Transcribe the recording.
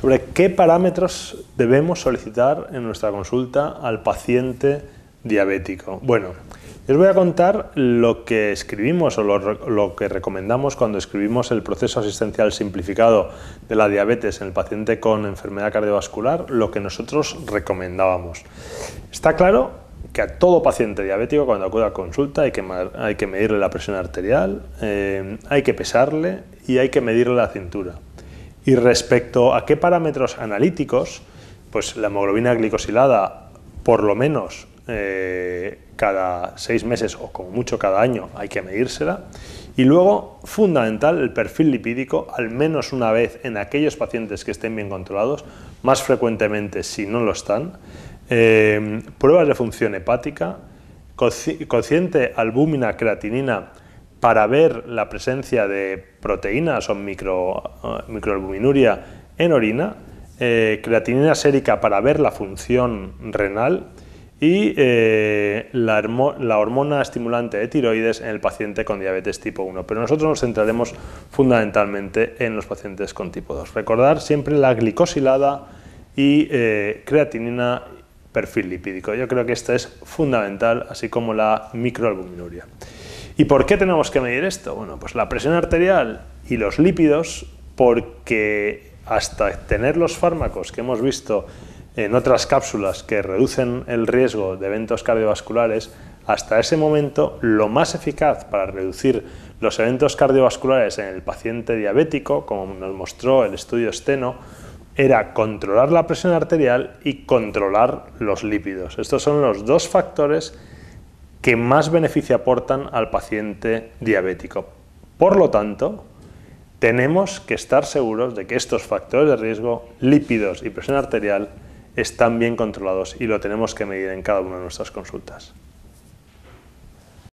sobre qué parámetros debemos solicitar en nuestra consulta al paciente diabético. Bueno, les voy a contar lo que escribimos o lo, que recomendamos cuando escribimos el proceso asistencial simplificado de la diabetes en el paciente con enfermedad cardiovascular, lo que nosotros recomendábamos. Está claro que a todo paciente diabético cuando acude a consulta hay que, medirle la presión arterial, eh, hay que pesarle y hay que medirle la cintura. Y respecto a qué parámetros analíticos, pues la hemoglobina glicosilada, por lo menos eh, cada seis meses o como mucho cada año hay que medírsela. Y luego, fundamental, el perfil lipídico, al menos una vez en aquellos pacientes que estén bien controlados, más frecuentemente si no lo están, eh, pruebas de función hepática, cociente albúmina creatinina para ver la presencia de proteínas o eh, microalbuminuria en orina, eh, creatinina sérica para ver la función renal y eh, la, hormona estimulante de tiroides en el paciente con diabetes tipo 1. Pero nosotros nos centraremos fundamentalmente en los pacientes con tipo 2. Recordar siempre la glicosilada y creatinina perfil lipídico. Yo creo que esta es fundamental, así como la microalbuminuria. ¿Y por qué tenemos que medir esto? Bueno, pues la presión arterial y los lípidos, porque hasta tener los fármacos que hemos visto en otras cápsulas que reducen el riesgo de eventos cardiovasculares, hasta ese momento lo más eficaz para reducir los eventos cardiovasculares en el paciente diabético, como nos mostró el estudio Steno, era controlar la presión arterial y controlar los lípidos. Estos son los dos factores que más beneficio aportan al paciente diabético. Por lo tanto, tenemos que estar seguros de que estos factores de riesgo, lípidos y presión arterial, están bien controlados y lo tenemos que medir en cada una de nuestras consultas.